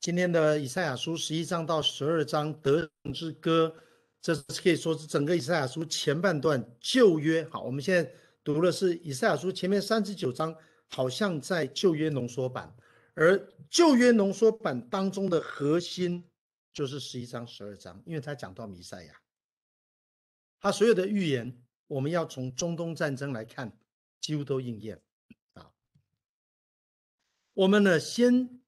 今天的以赛亚书十一章到十二章，德之歌，这可以说是整个以赛亚书前半段旧约。好，我们现在读的是以赛亚书前面三十九章，好像在旧约浓缩版。而旧约浓缩版当中的核心就是十一章、十二章，因为他讲到弥赛亚，他所有的预言，我们要从中东战争来看，几乎都应验啊。我们呢，先。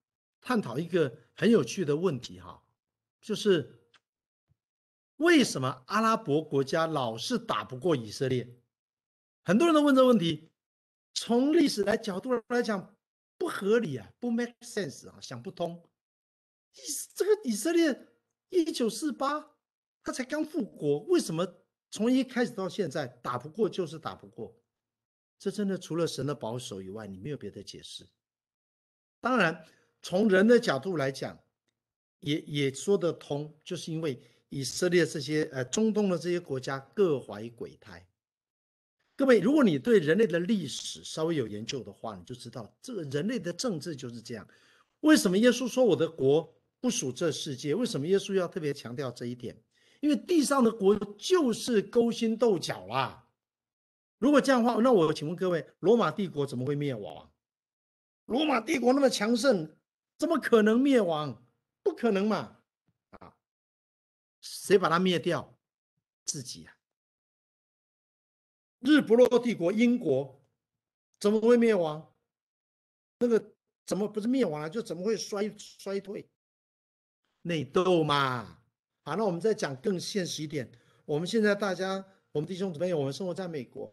探讨一个很有趣的问题哈，就是为什么阿拉伯国家老是打不过以色列？很多人都问这个问题。从历史来角度来讲，不合理啊，不 make sense 啊，想不通。以这个以色列，一九四八他才刚复国，为什么从一开始到现在打不过就是打不过？这真的除了神的保守以外，你没有别的解释。当然。从人的角度来讲，也也说得通，就是因为以色列这些呃中东的这些国家各怀鬼胎。各位，如果你对人类的历史稍微有研究的话，你就知道这个人类的政治就是这样。为什么耶稣说我的国不属这世界？为什么耶稣要特别强调这一点？因为地上的国就是勾心斗角啦。如果这样的话，那我请问各位，罗马帝国怎么会灭亡？罗马帝国那么强盛？怎么可能灭亡？不可能嘛！啊，谁把它灭掉？自己啊！日不落帝国，英国怎么会灭亡？那个怎么不是灭亡啊？就怎么会衰衰退？内斗嘛！好，那我们再讲更现实一点。我们现在大家，我们弟兄姊妹，我们生活在美国，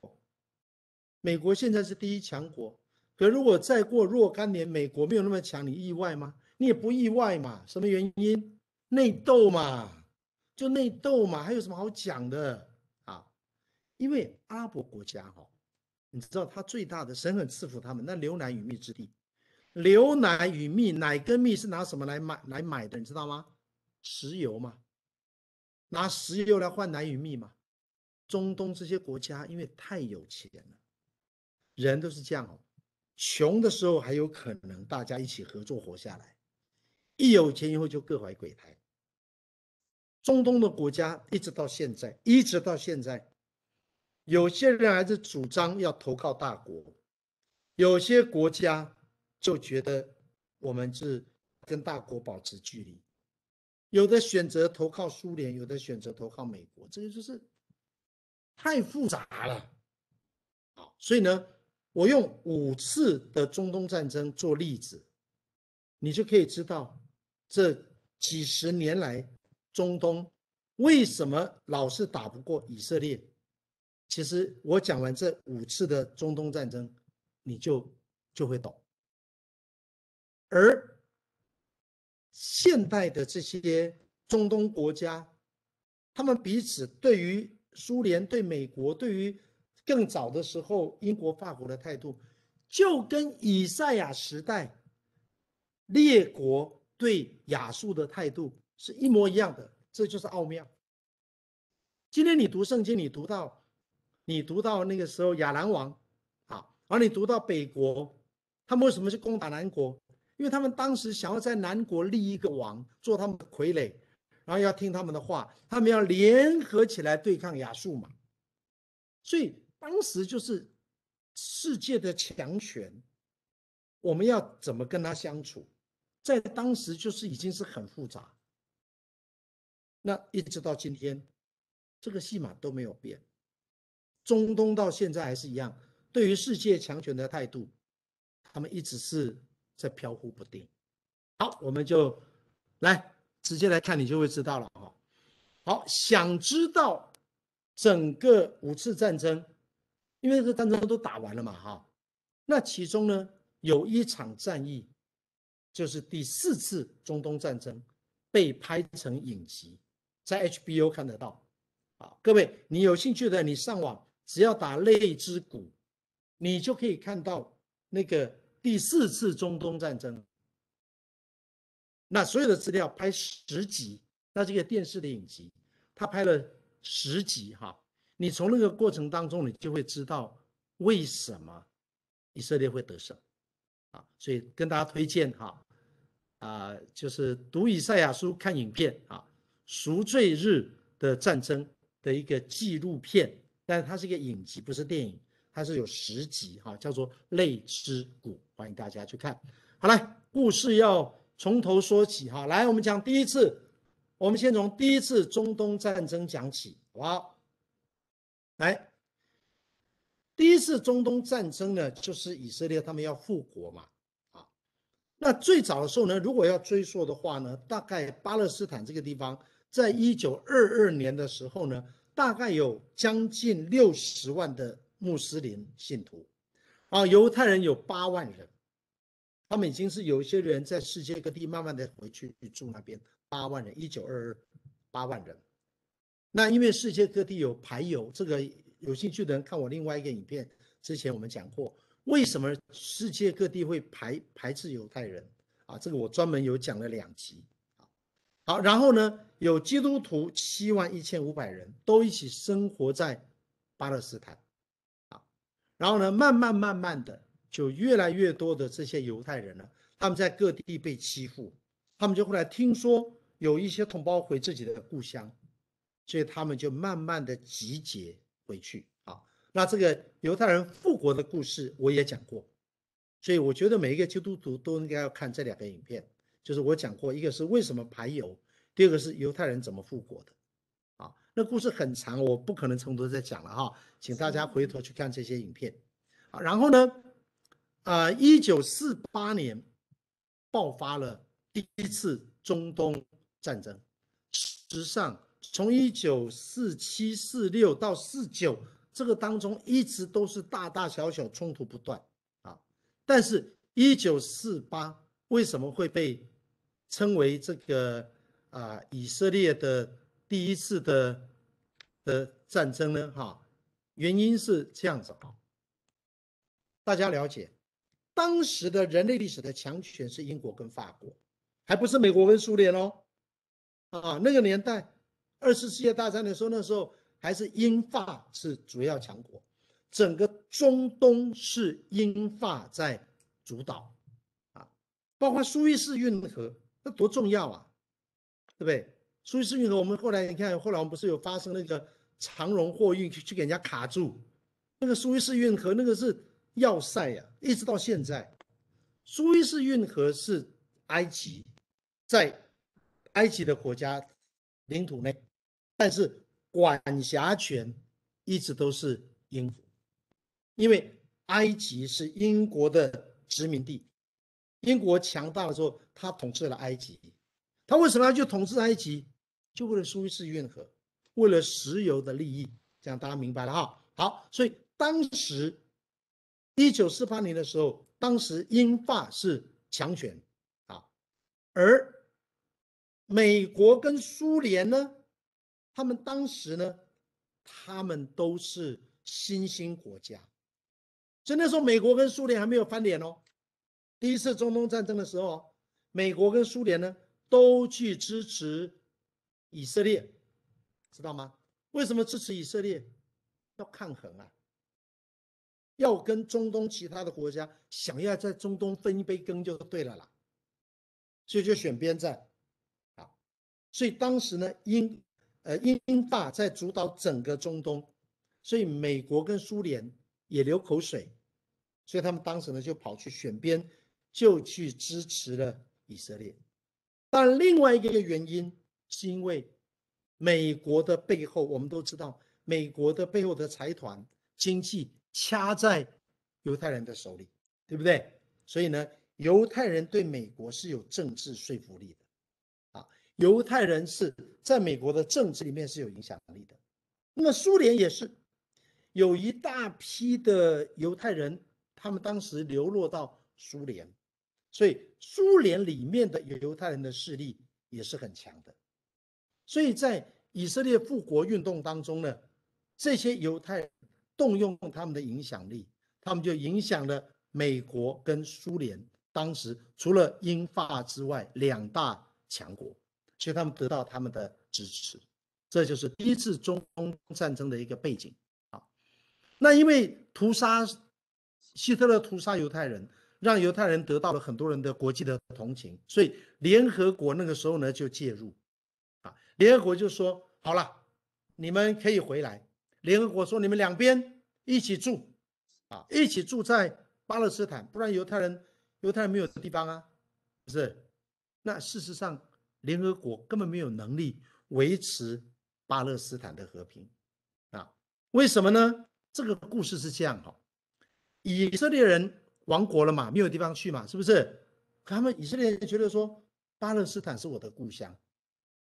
美国现在是第一强国。可如果再过若干年，美国没有那么强，你意外吗？你也不意外嘛？什么原因？内斗嘛，就内斗嘛，还有什么好讲的啊？因为阿拉伯国家哈，你知道它最大的神很赐福他们，那牛奶与蜜之地，牛奶与蜜，奶跟蜜是拿什么来买来买的？你知道吗？石油嘛，拿石油来换奶与蜜嘛？中东这些国家因为太有钱了，人都是这样哦。穷的时候还有可能大家一起合作活下来，一有钱以后就各怀鬼胎。中东的国家一直到现在，一直到现在，有些人还是主张要投靠大国，有些国家就觉得我们是跟大国保持距离，有的选择投靠苏联，有的选择投靠美国，这个就是太复杂了。好，所以呢。我用五次的中东战争做例子，你就可以知道这几十年来中东为什么老是打不过以色列。其实我讲完这五次的中东战争，你就就会懂。而现代的这些中东国家，他们彼此对于苏联、对美国、对于……更早的时候，英国、法国的态度就跟以赛亚时代列国对亚述的态度是一模一样的，这就是奥妙。今天你读圣经，你读到，你读到那个时候亚兰王啊，而你读到北国，他们为什么去攻打南国？因为他们当时想要在南国立一个王，做他们的傀儡，然后要听他们的话，他们要联合起来对抗亚述嘛，所以。当时就是世界的强权，我们要怎么跟他相处？在当时就是已经是很复杂。那一直到今天，这个戏码都没有变。中东到现在还是一样，对于世界强权的态度，他们一直是在飘忽不定。好，我们就来直接来看，你就会知道了哈。好，想知道整个五次战争？因为这战争都打完了嘛，哈，那其中呢有一场战役，就是第四次中东战争，被拍成影集，在 HBO 看得到，啊，各位，你有兴趣的，你上网只要打泪之谷，你就可以看到那个第四次中东战争，那所有的资料拍十集，那这个电视的影集，他拍了十集，哈。你从那个过程当中，你就会知道为什么以色列会得胜，啊，所以跟大家推荐哈，啊，就是读以赛亚书，看影片啊，赎罪日的战争的一个纪录片，但是它是一个影集，不是电影，它是有十集哈，叫做《泪之谷》，欢迎大家去看。好了，故事要从头说起哈，来，我们讲第一次，我们先从第一次中东战争讲起，好不好？来，第一次中东战争呢，就是以色列他们要复国嘛，啊，那最早的时候呢，如果要追溯的话呢，大概巴勒斯坦这个地方，在一九二二年的时候呢，大概有将近六十万的穆斯林信徒，啊，犹太人有八万人，他们已经是有一些人在世界各地慢慢的回去去住那边，八万人，一九二二，八万人。那因为世界各地有排犹，这个有兴趣的人看我另外一个影片。之前我们讲过，为什么世界各地会排排斥犹太人啊？这个我专门有讲了两集好，然后呢，有基督徒七万一千五百人都一起生活在巴勒斯坦啊。然后呢，慢慢慢慢的，就越来越多的这些犹太人呢，他们在各地被欺负，他们就后来听说有一些同胞回自己的故乡。所以他们就慢慢的集结回去啊。那这个犹太人复国的故事我也讲过，所以我觉得每一个基督徒都应该要看这两个影片。就是我讲过，一个是为什么排犹，第二个是犹太人怎么复国的，啊，那故事很长，我不可能从头再讲了哈，请大家回头去看这些影片。啊，然后呢，啊，一九四八年爆发了第一次中东战争，事实上。从一九四七、四六到四九这个当中，一直都是大大小小冲突不断啊。但是，一九四八为什么会被称为这个啊以色列的第一次的的战争呢？哈，原因是这样子。大家了解，当时的人类历史的强权是英国跟法国，还不是美国跟苏联哦。啊，那个年代。二次世界大战的时候，那时候还是英法是主要强国，整个中东是英法在主导，啊，包括苏伊士运河，那多重要啊，对不对？苏伊士运河，我们后来你看，后来我们不是有发生那个长荣货运去去给人家卡住，那个苏伊士运河，那个是要塞呀，一直到现在，苏伊士运河是埃及，在埃及的国家领土内。但是管辖权一直都是英国，因为埃及是英国的殖民地。英国强大的时候，他统治了埃及。他为什么要去统治埃及？就为了苏伊士运河，为了石油的利益。这样大家明白了哈。好，所以当时一九四八年的时候，当时英法是强权啊，而美国跟苏联呢？他们当时呢，他们都是新兴国家，所以那时候美国跟苏联还没有翻脸哦。第一次中东战争的时候，美国跟苏联呢都去支持以色列，知道吗？为什么支持以色列？要抗衡啊，要跟中东其他的国家想要在中东分一杯羹就对了啦，所以就选边站啊。所以当时呢，英。呃，英法在主导整个中东，所以美国跟苏联也流口水，所以他们当时呢就跑去选边，就去支持了以色列。但另外一个原因是因为美国的背后，我们都知道美国的背后的财团经济掐在犹太人的手里，对不对？所以呢，犹太人对美国是有政治说服力的。犹太人是在美国的政治里面是有影响力的，那么苏联也是有一大批的犹太人，他们当时流落到苏联，所以苏联里面的犹太人的势力也是很强的。所以在以色列复国运动当中呢，这些犹太人动用他们的影响力，他们就影响了美国跟苏联，当时除了英法之外两大强国。其实他们得到他们的支持，这就是第一次中东战争的一个背景啊。那因为屠杀希特勒屠杀犹太人，让犹太人得到了很多人的国际的同情，所以联合国那个时候呢就介入啊。联合国就说好了，你们可以回来。联合国说你们两边一起住啊，一起住在巴勒斯坦，不然犹太人犹太人没有地方啊，不是？那事实上。联合国根本没有能力维持巴勒斯坦的和平，啊？为什么呢？这个故事是这样哈，以色列人亡国了嘛，没有地方去嘛，是不是？他们以色列人觉得说，巴勒斯坦是我的故乡，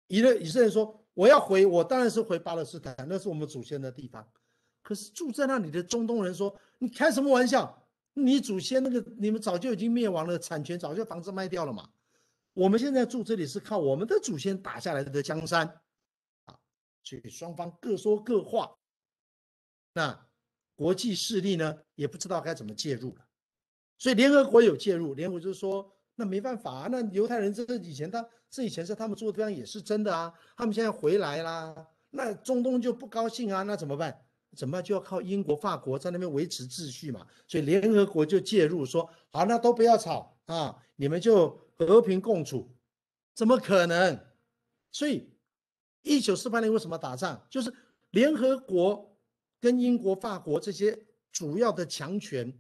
以的以色列人说，我要回，我当然是回巴勒斯坦，那是我们祖先的地方。可是住在那里的中东人说，你开什么玩笑？你祖先那个你们早就已经灭亡了，产权早就房子卖掉了嘛。我们现在住这里是靠我们的祖先打下来的江山啊，所以双方各说各话。那国际势力呢也不知道该怎么介入了，所以联合国有介入，联合国就说那没办法啊，那犹太人这是以前他这以前是他们住的地方也是真的啊，他们现在回来啦，那中东就不高兴啊，那怎么办？怎么办就要靠英国、法国在那边维持秩序嘛，所以联合国就介入说好，那都不要吵啊，你们就。和平共处，怎么可能？所以，一九四八年为什么打仗？就是联合国跟英国、法国这些主要的强权，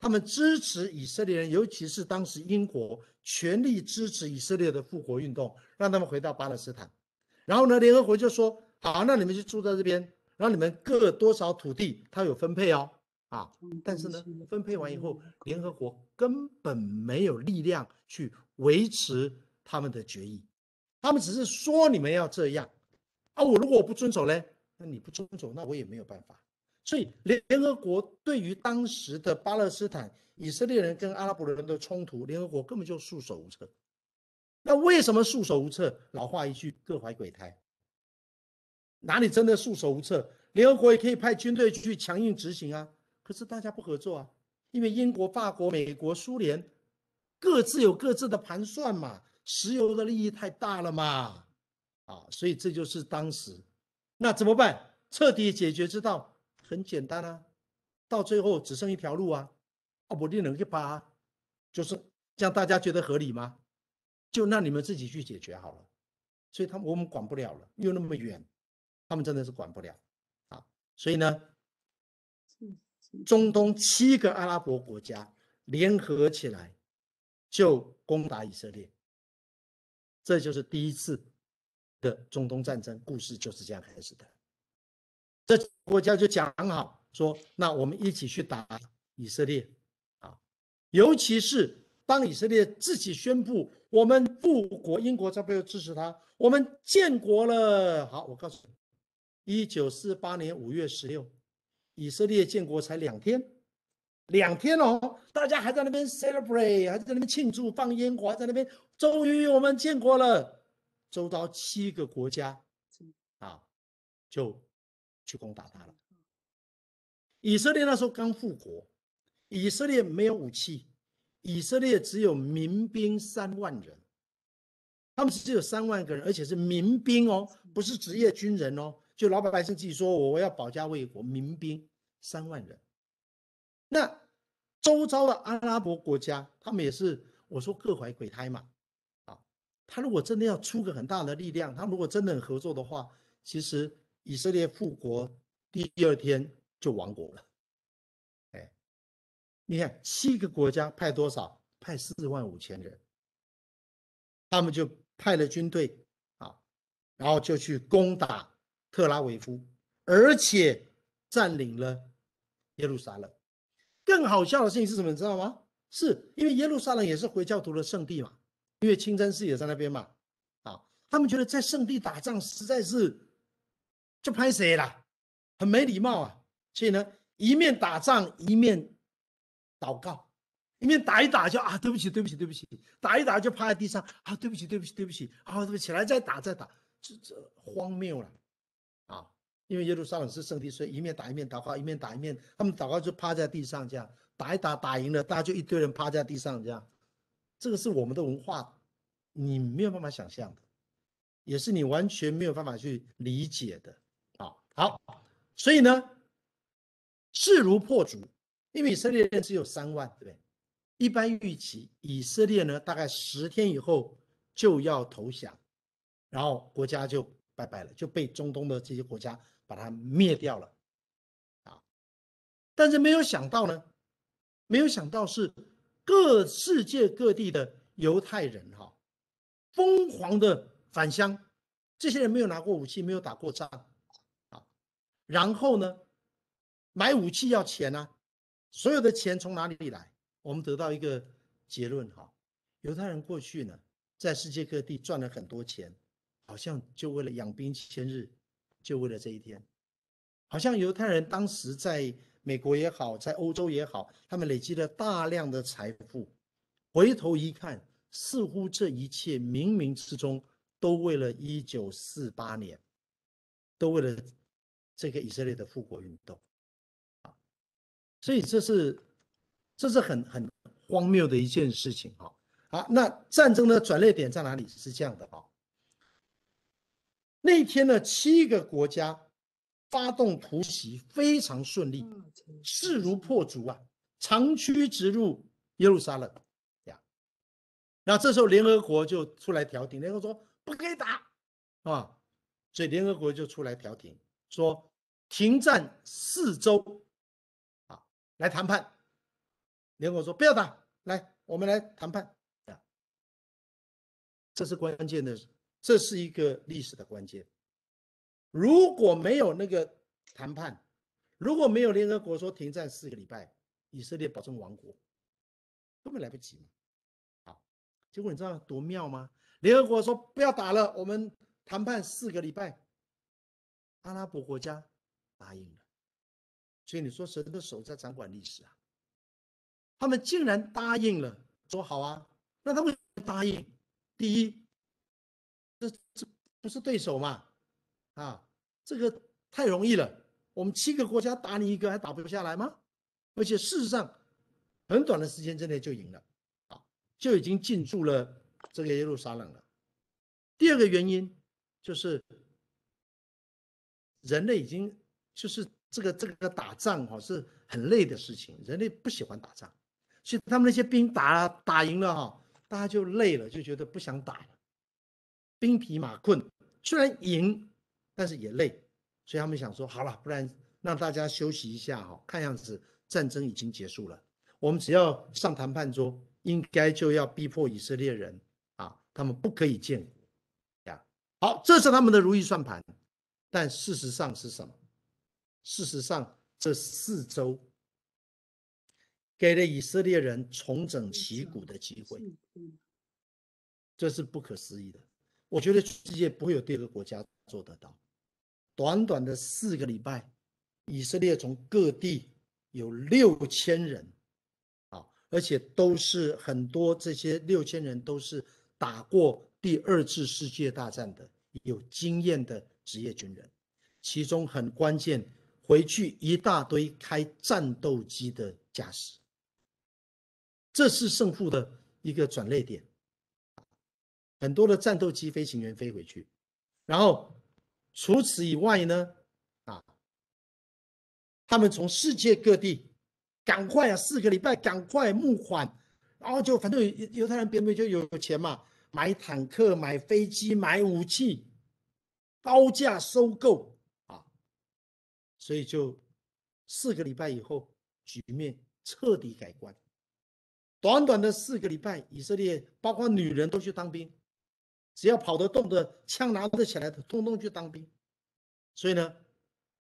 他们支持以色列人，尤其是当时英国全力支持以色列的复活运动，让他们回到巴勒斯坦。然后呢，联合国就说：“好，那你们就住在这边，让你们各多少土地，他有分配哦。”啊，但是呢，分配完以后，联合国根本没有力量去。维持他们的决议，他们只是说你们要这样啊，我如果我不遵守呢，那你不遵守，那我也没有办法。所以，联联合国对于当时的巴勒斯坦、以色列人跟阿拉伯人的冲突，联合国根本就束手无策。那为什么束手无策？老话一句，各怀鬼胎。哪里真的束手无策？联合国也可以派军队去强硬执行啊，可是大家不合作啊，因为英国、法国、美国、苏联。各自有各自的盘算嘛，石油的利益太大了嘛，啊，所以这就是当时，那怎么办？彻底解决之道很简单啊，到最后只剩一条路啊，阿拉伯能去把，就是让大家觉得合理吗？就让你们自己去解决好了，所以他们我们管不了了，又那么远，他们真的是管不了啊，所以呢，中东七个阿拉伯国家联合起来。就攻打以色列，这就是第一次的中东战争故事就是这样开始的。这国家就讲好说，那我们一起去打以色列啊！尤其是当以色列自己宣布我们复国，英国才不要支持他，我们建国了。好，我告诉你，一九四八年五月十六，以色列建国才两天。两天哦，大家还在那边 celebrate，还在那边庆祝，放烟火，在那边。终于我们建国了。周遭七个国家啊，就去攻打他了。以色列那时候刚复国，以色列没有武器，以色列只有民兵三万人，他们只有三万个人，而且是民兵哦，不是职业军人哦，就老百姓自己说我要保家卫国，民兵三万人。那周遭的阿拉伯国家，他们也是我说各怀鬼胎嘛，啊，他如果真的要出个很大的力量，他如果真的合作的话，其实以色列复国第二天就亡国了，哎，你看七个国家派多少？派四万五千人，他们就派了军队啊，然后就去攻打特拉维夫，而且占领了耶路撒冷。更好笑的事情是什么？你知道吗？是因为耶路撒冷也是回教徒的圣地嘛，因为清真寺也在那边嘛，啊，他们觉得在圣地打仗实在是就拍谁啦，很没礼貌啊。所以呢，一面打仗一面祷告，一面打一打就啊对不起对不起对不起，打一打就趴在地上啊对不起对不起对不起，啊对不起，起来再打再打，这这荒谬了啊。因为耶路撒冷是圣地，所以一面打一面祷告，一面打一面，他们祷告就趴在地上这样打一打，打赢了，大家就一堆人趴在地上这样。这个是我们的文化，你没有办法想象的，也是你完全没有办法去理解的啊。好，所以呢，势如破竹，因为以色列只有三万，对不对？一般预期以色列呢，大概十天以后就要投降，然后国家就拜拜了，就被中东的这些国家。把它灭掉了，啊，但是没有想到呢，没有想到是各世界各地的犹太人哈，疯狂的返乡，这些人没有拿过武器，没有打过仗，啊，然后呢，买武器要钱啊，所有的钱从哪里来？我们得到一个结论哈，犹太人过去呢，在世界各地赚了很多钱，好像就为了养兵千日。就为了这一天，好像犹太人当时在美国也好，在欧洲也好，他们累积了大量的财富，回头一看，似乎这一切冥冥之中都为了一九四八年，都为了这个以色列的复国运动啊，所以这是这是很很荒谬的一件事情哦。啊，那战争的转捩点在哪里？是这样的哦。那天呢，七个国家发动突袭，非常顺利，势如破竹啊，长驱直入耶路撒冷呀。那这时候联合国就出来调停，联合国说不可以打，啊，所以联合国就出来调停，说停战四周，啊，来谈判。联合国说不要打，来，我们来谈判。这是关键的。这是一个历史的关键。如果没有那个谈判，如果没有联合国说停战四个礼拜，以色列保证亡国，根本来不及嘛。好，结果你知道多妙吗？联合国说不要打了，我们谈判四个礼拜，阿拉伯国家答应了。所以你说神的手在掌管历史啊？他们竟然答应了，说好啊。那他们答应，第一。这这不是对手嘛？啊，这个太容易了。我们七个国家打你一个，还打不下来吗？而且事实上，很短的时间之内就赢了，啊，就已经进驻了这个耶路撒冷了。第二个原因就是，人类已经就是这个这个打仗哈是很累的事情，人类不喜欢打仗，所以他们那些兵打打赢了哈，大家就累了，就觉得不想打了。兵疲马困，虽然赢，但是也累，所以他们想说：好了，不然让大家休息一下哈。看样子战争已经结束了，我们只要上谈判桌，应该就要逼迫以色列人啊，他们不可以建国呀。好，这是他们的如意算盘，但事实上是什么？事实上，这四周给了以色列人重整旗鼓的机会，这是不可思议的。我觉得世界不会有第二个国家做得到。短短的四个礼拜，以色列从各地有六千人，啊，而且都是很多这些六千人都是打过第二次世界大战的有经验的职业军人，其中很关键，回去一大堆开战斗机的驾驶，这是胜负的一个转捩点。很多的战斗机飞行员飞回去，然后除此以外呢，啊，他们从世界各地赶快啊四个礼拜赶快募款，然后就反正犹太人边边就有钱嘛，买坦克、买飞机、买武器，高价收购啊，所以就四个礼拜以后局面彻底改观，短短的四个礼拜，以色列包括女人都去当兵。只要跑得动的、枪拿得起来的，通通去当兵。所以呢，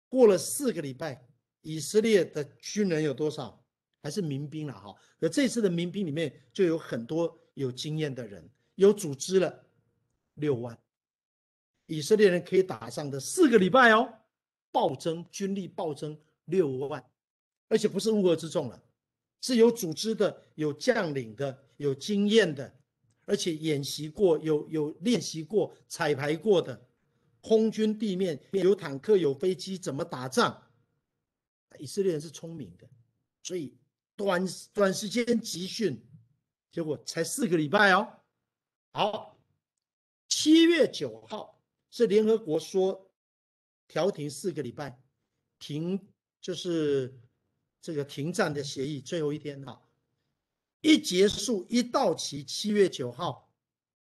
过了四个礼拜，以色列的军人有多少？还是民兵了哈。可这次的民兵里面就有很多有经验的人，有组织了六万以色列人可以打上的四个礼拜哦，暴增军力暴增六万，而且不是乌合之众了，是有组织的、有将领的、有经验的。而且演习过，有有练习过、彩排过的，空军地面有坦克、有飞机，怎么打仗？以色列人是聪明的，所以短短时间集训，结果才四个礼拜哦。好，七月九号是联合国说调停四个礼拜，停就是这个停战的协议最后一天哈。一结束，一到期，七月九号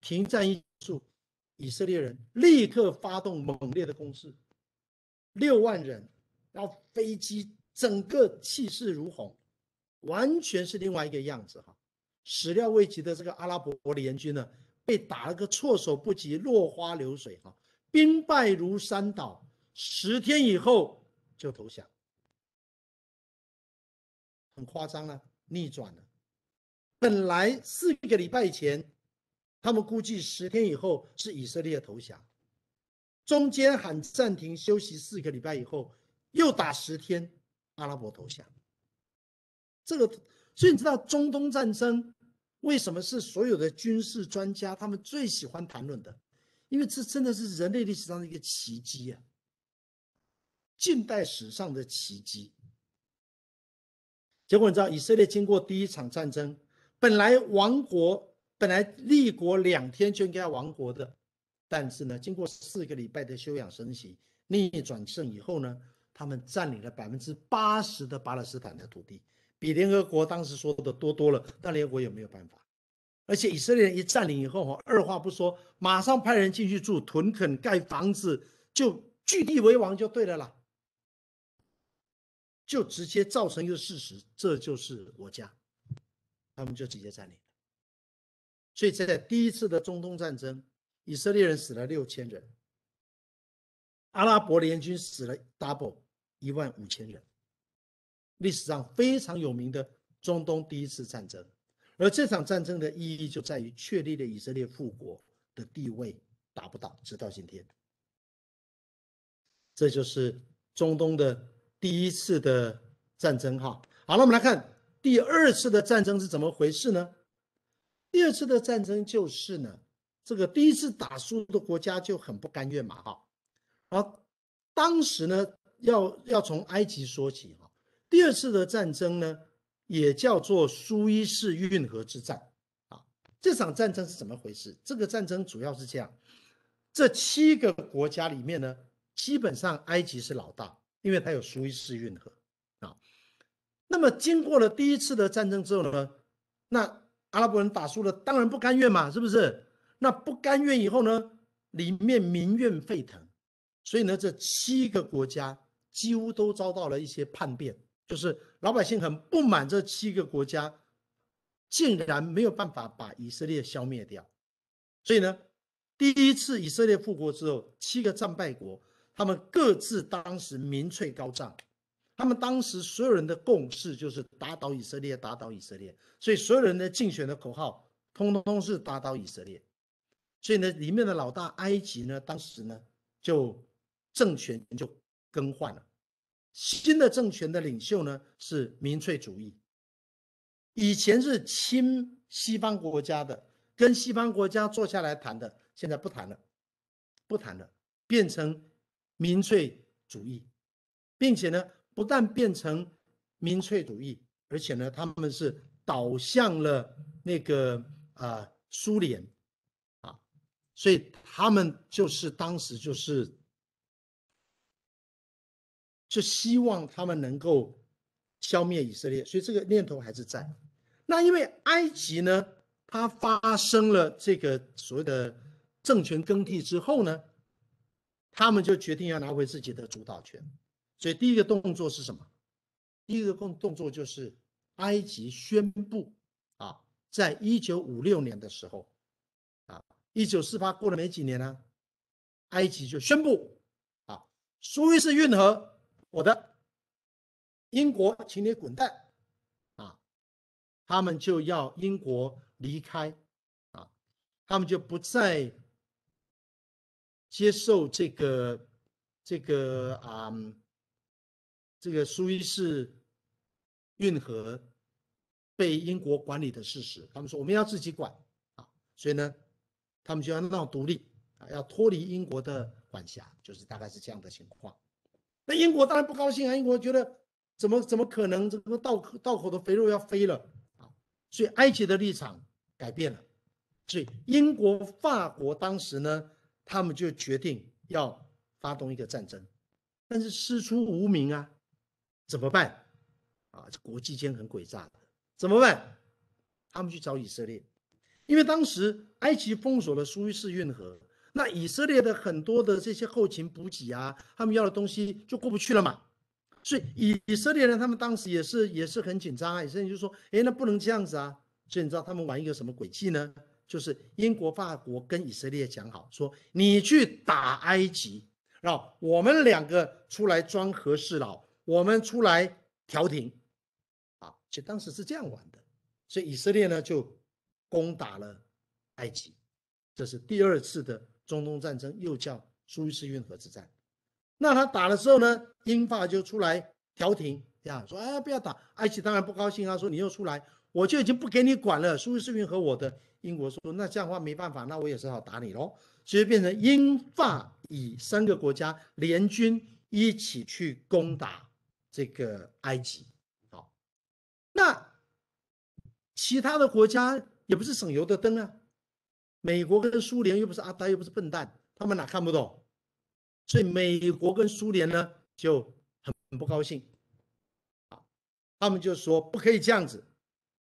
停战结束，以色列人立刻发动猛烈的攻势，六万人，然后飞机，整个气势如虹，完全是另外一个样子哈，始料未及的这个阿拉伯联军呢，被打了个措手不及，落花流水哈，兵败如山倒，十天以后就投降，很夸张啊，逆转了。本来四个礼拜前，他们估计十天以后是以色列投降，中间喊暂停休息四个礼拜以后又打十天，阿拉伯投降。这个，所以你知道中东战争为什么是所有的军事专家他们最喜欢谈论的？因为这真的是人类历史上的一个奇迹啊，近代史上的奇迹。结果你知道以色列经过第一场战争。本来亡国，本来立国两天就应该亡国的，但是呢，经过四个礼拜的休养生息、逆转胜以后呢，他们占领了百分之八十的巴勒斯坦的土地，比联合国当时说的多多了。那联合国也没有办法。而且以色列人一占领以后二话不说，马上派人进去住、屯垦、盖房子，就据地为王就对了啦，就直接造成一个事实，这就是我家。他们就直接占领，所以在第一次的中东战争，以色列人死了六千人，阿拉伯联军死了 double 一万五千人。历史上非常有名的中东第一次战争，而这场战争的意义就在于确立了以色列复国的地位，达不到，直到今天。这就是中东的第一次的战争，哈，好了，我们来看。第二次的战争是怎么回事呢？第二次的战争就是呢，这个第一次打输的国家就很不甘愿嘛，哈，好，当时呢，要要从埃及说起哈。第二次的战争呢，也叫做苏伊士运河之战啊。这场战争是怎么回事？这个战争主要是这样，这七个国家里面呢，基本上埃及是老大，因为它有苏伊士运河。那么经过了第一次的战争之后呢，那阿拉伯人打输了，当然不甘愿嘛，是不是？那不甘愿以后呢，里面民怨沸腾，所以呢，这七个国家几乎都遭到了一些叛变，就是老百姓很不满这七个国家竟然没有办法把以色列消灭掉，所以呢，第一次以色列复国之后，七个战败国他们各自当时民粹高涨。他们当时所有人的共识就是打倒以色列，打倒以色列，所以所有人的竞选的口号通通通是打倒以色列。所以呢，里面的老大埃及呢，当时呢就政权就更换了，新的政权的领袖呢是民粹主义，以前是亲西方国家的，跟西方国家坐下来谈的，现在不谈了，不谈了，变成民粹主义，并且呢。不但变成民粹主义，而且呢，他们是倒向了那个啊苏联啊，所以他们就是当时就是就希望他们能够消灭以色列，所以这个念头还是在。那因为埃及呢，它发生了这个所谓的政权更替之后呢，他们就决定要拿回自己的主导权。所以第一个动作是什么？第一个动动作就是埃及宣布啊，在一九五六年的时候，啊，一九四八过了没几年呢，埃及就宣布啊，苏伊士运河我的，英国，请你滚蛋，啊，他们就要英国离开，啊，他们就不再接受这个这个啊。这个苏伊士运河被英国管理的事实，他们说我们要自己管啊，所以呢，他们就要闹独立啊，要脱离英国的管辖，就是大概是这样的情况。那英国当然不高兴啊，英国觉得怎么怎么可能这个道道口的肥肉要飞了啊？所以埃及的立场改变了，所以英国、法国当时呢，他们就决定要发动一个战争，但是师出无名啊。怎么办？啊，国际间很诡诈的，怎么办？他们去找以色列，因为当时埃及封锁了苏伊士运河，那以色列的很多的这些后勤补给啊，他们要的东西就过不去了嘛。所以以色列人他们当时也是也是很紧张啊。以色列就说：“哎，那不能这样子啊。”所以你知道他们玩一个什么诡计呢？就是英国、法国跟以色列讲好，说你去打埃及，然后我们两个出来装和事佬。我们出来调停，啊，就当时是这样玩的，所以以色列呢就攻打了埃及，这是第二次的中东战争，又叫苏伊士运河之战。那他打的时候呢，英法就出来调停，说哎不要打。埃及当然不高兴啊，说你又出来，我就已经不给你管了，苏伊士运河我的。英国说那这样的话没办法，那我也只好打你喽。所以变成英法以三个国家联军一起去攻打。这个埃及好，那其他的国家也不是省油的灯啊，美国跟苏联又不是阿呆又不是笨蛋，他们哪看不懂？所以美国跟苏联呢就很不高兴啊，他们就说不可以这样子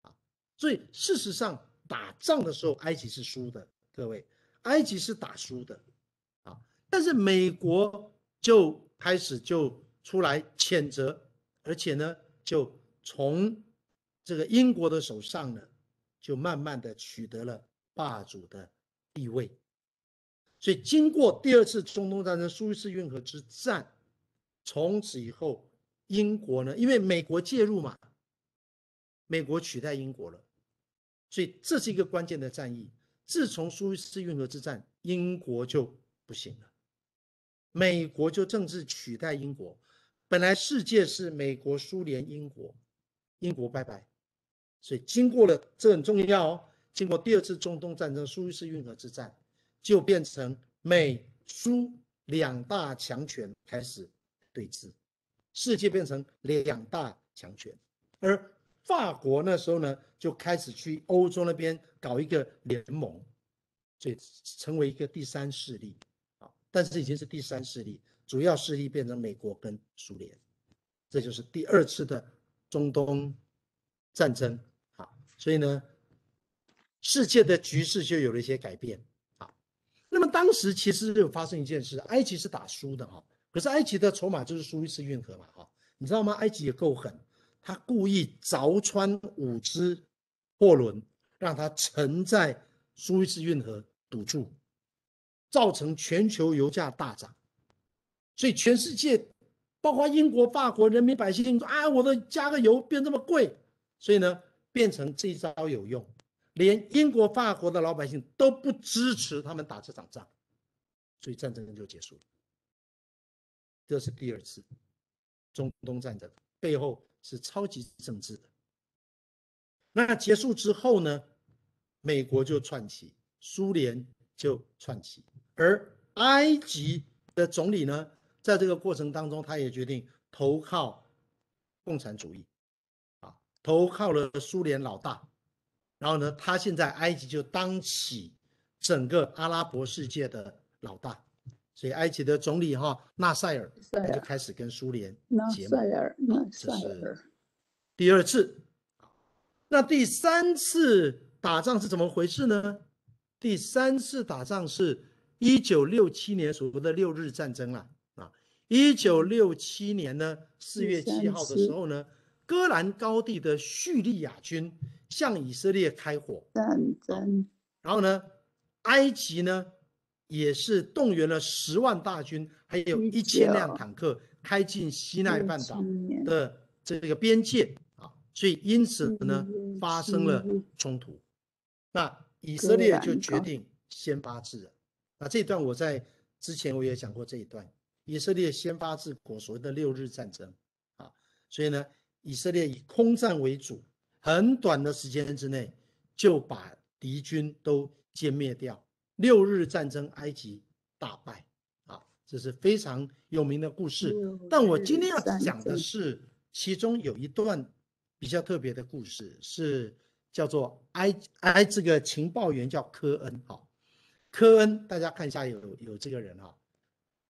啊，所以事实上打仗的时候埃及是输的，各位，埃及是打输的啊，但是美国就开始就。出来谴责，而且呢，就从这个英国的手上呢，就慢慢的取得了霸主的地位。所以经过第二次中东战争、苏伊士运河之战，从此以后，英国呢，因为美国介入嘛，美国取代英国了，所以这是一个关键的战役。自从苏伊士运河之战，英国就不行了，美国就正式取代英国。本来世界是美国、苏联、英国，英国拜拜，所以经过了这很重要哦，经过第二次中东战争、苏伊士运河之战，就变成美苏两大强权开始对峙，世界变成两大强权，而法国那时候呢，就开始去欧洲那边搞一个联盟，所以成为一个第三势力，啊。但是已经是第三势力。主要势力变成美国跟苏联，这就是第二次的中东战争。好，所以呢，世界的局势就有了一些改变。好，那么当时其实就发生一件事，埃及是打输的哈，可是埃及的筹码就是苏伊士运河嘛哈，你知道吗？埃及也够狠，他故意凿穿五只货轮，让它沉在苏伊士运河，堵住，造成全球油价大涨。所以全世界，包括英国、法国人民百姓说：“啊，我的加个油变这么贵。”所以呢，变成这一招有用，连英国、法国的老百姓都不支持他们打这场仗，所以战争就结束了。这是第二次中东战争背后是超级政治的。那结束之后呢，美国就串起，苏联就串起，而埃及的总理呢？在这个过程当中，他也决定投靠共产主义，啊，投靠了苏联老大。然后呢，他现在埃及就当起整个阿拉伯世界的老大，所以埃及的总理哈纳赛尔就开始跟苏联结盟。第二次。那第三次打仗是怎么回事呢？第三次打仗是一九六七年所谓的六日战争了。一九六七年呢，四月七号的时候呢，戈兰高地的叙利亚军向以色列开火，战争。然后呢，埃及呢，也是动员了十万大军，还有一千辆坦克开进西奈半岛的这个边界啊，所以因此呢，发生了冲突。那以色列就决定先发制人。那这一段我在之前我也讲过这一段。以色列先发制果，所谓的六日战争啊，所以呢，以色列以空战为主，很短的时间之内就把敌军都歼灭掉。六日战争，埃及大败啊，这是非常有名的故事。但我今天要讲的是，其中有一段比较特别的故事，是叫做埃埃这个情报员叫科恩啊，科恩，大家看一下有有这个人啊。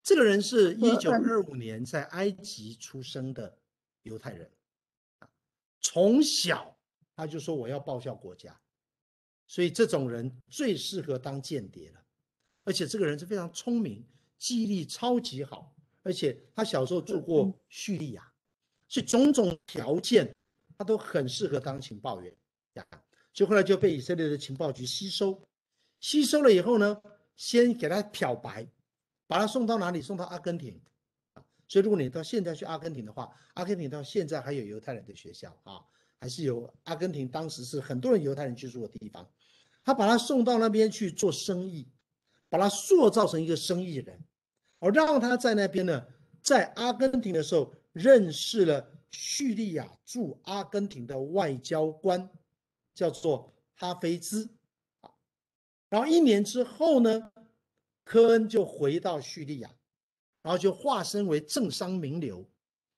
这个人是一九二五年在埃及出生的犹太人，从小他就说我要报效国家，所以这种人最适合当间谍了。而且这个人是非常聪明，记忆力超级好，而且他小时候住过叙利亚，所以种种条件他都很适合当情报员。所以后来就被以色列的情报局吸收，吸收了以后呢，先给他漂白。把他送到哪里？送到阿根廷，所以如果你到现在去阿根廷的话，阿根廷到现在还有犹太人的学校啊，还是有阿根廷当时是很多人犹太人居住的地方。他把他送到那边去做生意，把他塑造成一个生意人，我让他在那边呢，在阿根廷的时候认识了叙利亚驻阿根廷的外交官，叫做哈菲兹。然后一年之后呢？科恩就回到叙利亚，然后就化身为政商名流，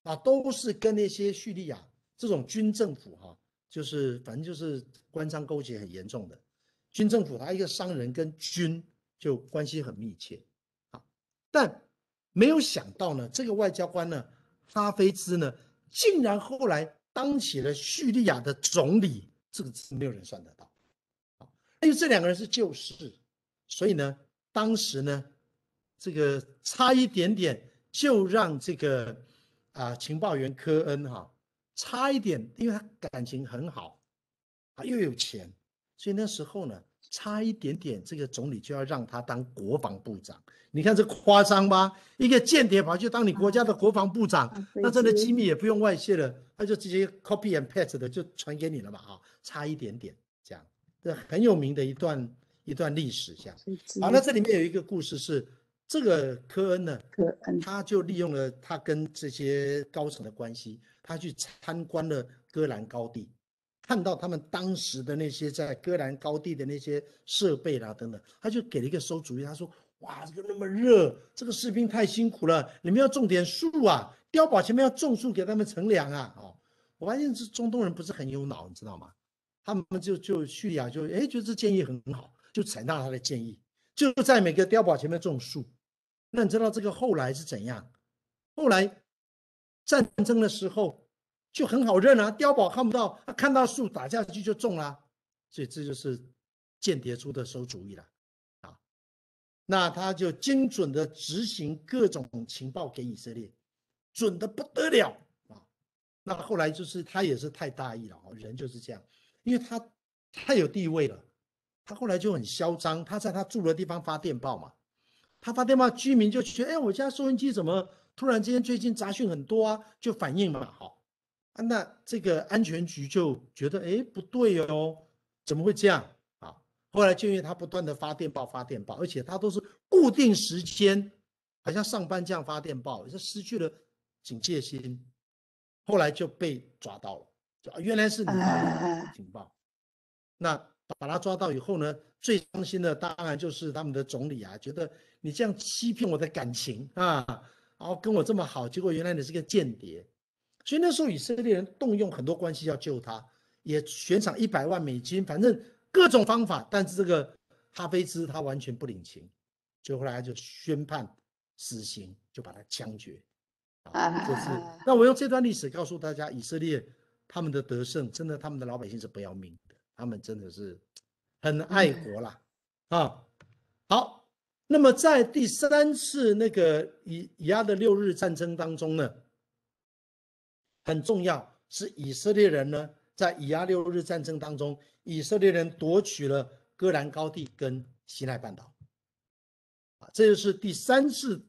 啊，都是跟那些叙利亚这种军政府哈，就是反正就是官商勾结很严重的军政府，他一个商人跟军就关系很密切，啊，但没有想到呢，这个外交官呢，哈菲兹呢，竟然后来当起了叙利亚的总理，这个是没有人算得到，啊，因为这两个人是旧识，所以呢。当时呢，这个差一点点就让这个啊情报员科恩哈差一点，因为他感情很好，啊又有钱，所以那时候呢，差一点点，这个总理就要让他当国防部长。你看这夸张吧？一个间谍跑去当你国家的国防部长，那真的机密也不用外泄了，他就直接 copy and paste 的就传给你了嘛啊，差一点点这样，这很有名的一段。一段历史，这样。好，那这里面有一个故事是，这个科恩呢，科恩他就利用了他跟这些高层的关系，他去参观了戈兰高地，看到他们当时的那些在戈兰高地的那些设备啦等等，他就给了一个馊主意，他说：“哇，这个那么热，这个士兵太辛苦了，你们要种点树啊，碉堡前面要种树给他们乘凉啊。”哦，我发现这中东人不是很有脑，你知道吗？他们就就叙利亚就哎觉得这建议很好。就采纳他的建议，就在每个碉堡前面种树。那你知道这个后来是怎样？后来战争的时候就很好认啊，碉堡看不到，看到树打下去就中了。所以这就是间谍出的手主意了啊。那他就精准的执行各种情报给以色列，准的不得了啊。那后来就是他也是太大意了啊，人就是这样，因为他太有地位了。他后来就很嚣张，他在他住的地方发电报嘛，他发电报，居民就觉得，哎，我家收音机怎么突然之间最近杂讯很多啊？就反应嘛，好，啊，那这个安全局就觉得，哎，不对哦，怎么会这样？啊，后来就因为他不断的发电报发电报，而且他都是固定时间，好像上班这样发电报，就失去了警戒心，后来就被抓到了，原来是你发的警报，那。把他抓到以后呢，最伤心的当然就是他们的总理啊，觉得你这样欺骗我的感情啊，然后跟我这么好，结果原来你是个间谍，所以那时候以色列人动用很多关系要救他，也悬赏一百万美金，反正各种方法，但是这个哈菲兹他完全不领情，最后来就宣判死刑，就把他枪决，就是。那我用这段历史告诉大家，以色列他们的得胜，真的他们的老百姓是不要命。他们真的是很爱国啦，啊，好，那么在第三次那个以以牙的六日战争当中呢，很重要是以色列人呢在以牙六日战争当中，以色列人夺取了戈兰高地跟西奈半岛，啊，这就是第三次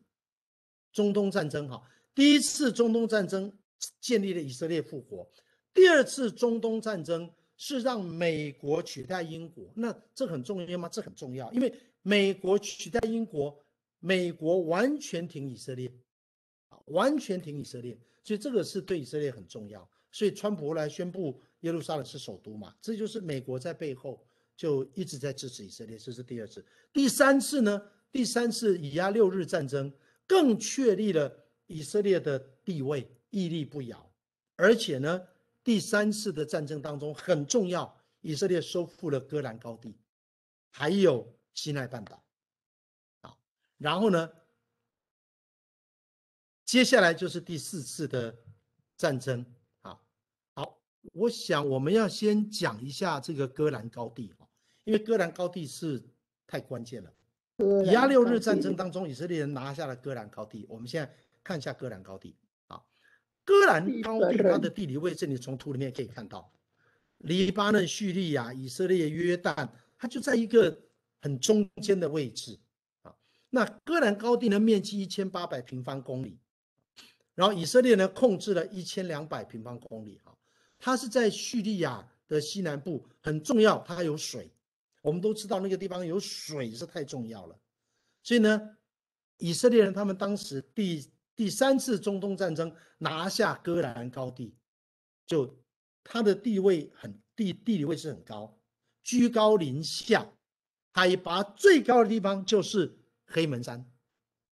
中东战争哈。第一次中东战争建立了以色列复活，第二次中东战争。是让美国取代英国，那这很重要吗？这很重要，因为美国取代英国，美国完全挺以色列，完全挺以色列，所以这个是对以色列很重要。所以川普来宣布耶路撒冷是首都嘛，这就是美国在背后就一直在支持以色列。这是第二次，第三次呢？第三次以压六日战争更确立了以色列的地位，屹立不摇，而且呢？第三次的战争当中很重要，以色列收复了戈兰高地，还有西奈半岛，啊，然后呢，接下来就是第四次的战争，啊，好，我想我们要先讲一下这个戈兰高地，哈，因为戈兰高地是太关键了。亚六日战争当中，以色列人拿下了戈兰高地。我们现在看一下戈兰高地。戈兰高地，它的地理位置，你从图里面可以看到，黎巴嫩、叙利亚、以色列、约旦，它就在一个很中间的位置啊。那戈兰高地的面积一千八百平方公里，然后以色列呢控制了一千两百平方公里啊。它是在叙利亚的西南部，很重要，它还有水。我们都知道那个地方有水是太重要了，所以呢，以色列人他们当时第。第三次中东战争拿下戈兰高地，就它的地位很地地理位置很高，居高临下，海拔最高的地方就是黑门山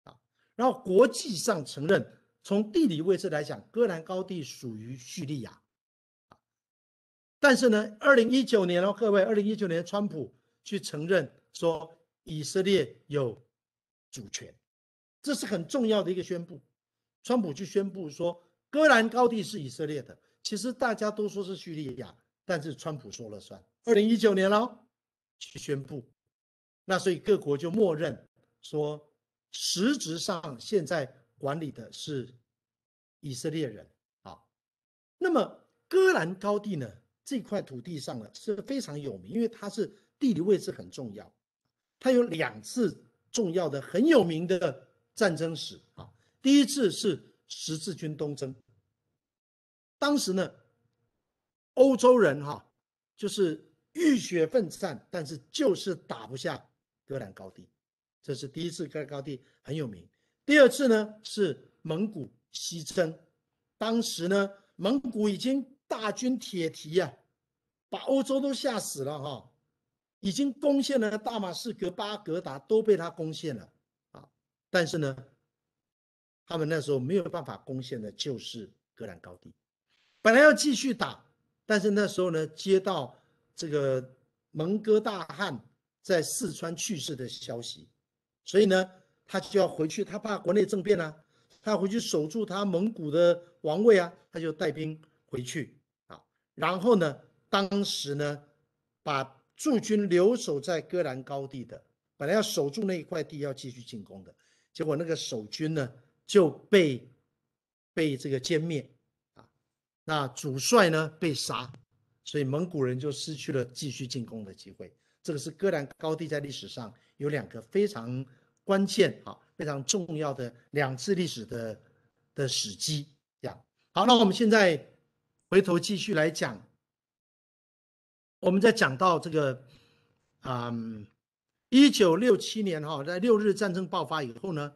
啊。然后国际上承认，从地理位置来讲，戈兰高地属于叙利亚。但是呢，二零一九年哦，各位，二零一九年川普去承认说以色列有主权，这是很重要的一个宣布。川普就宣布说，戈兰高地是以色列的。其实大家都说是叙利亚，但是川普说了算。二零一九年喽，去宣布，那所以各国就默认说，实质上现在管理的是以色列人啊。那么戈兰高地呢，这块土地上呢是非常有名，因为它是地理位置很重要，它有两次重要的很有名的战争史啊。第一次是十字军东征，当时呢，欧洲人哈，就是浴血奋战，但是就是打不下格兰高地，这是第一次格兰高地很有名。第二次呢是蒙古西征，当时呢，蒙古已经大军铁蹄呀，把欧洲都吓死了哈，已经攻陷了大马士革、巴格达都被他攻陷了啊，但是呢。他们那时候没有办法攻陷的就是戈兰高地，本来要继续打，但是那时候呢，接到这个蒙哥大汗在四川去世的消息，所以呢，他就要回去，他怕国内政变啊，他要回去守住他蒙古的王位啊，他就带兵回去啊。然后呢，当时呢，把驻军留守在戈兰高地的，本来要守住那一块地，要继续进攻的，结果那个守军呢。就被被这个歼灭啊，那主帅呢被杀，所以蒙古人就失去了继续进攻的机会。这个是戈兰高地在历史上有两个非常关键、啊，非常重要的两次历史的的时机。这样好，那我们现在回头继续来讲，我们再讲到这个，嗯，一九六七年哈，在六日战争爆发以后呢。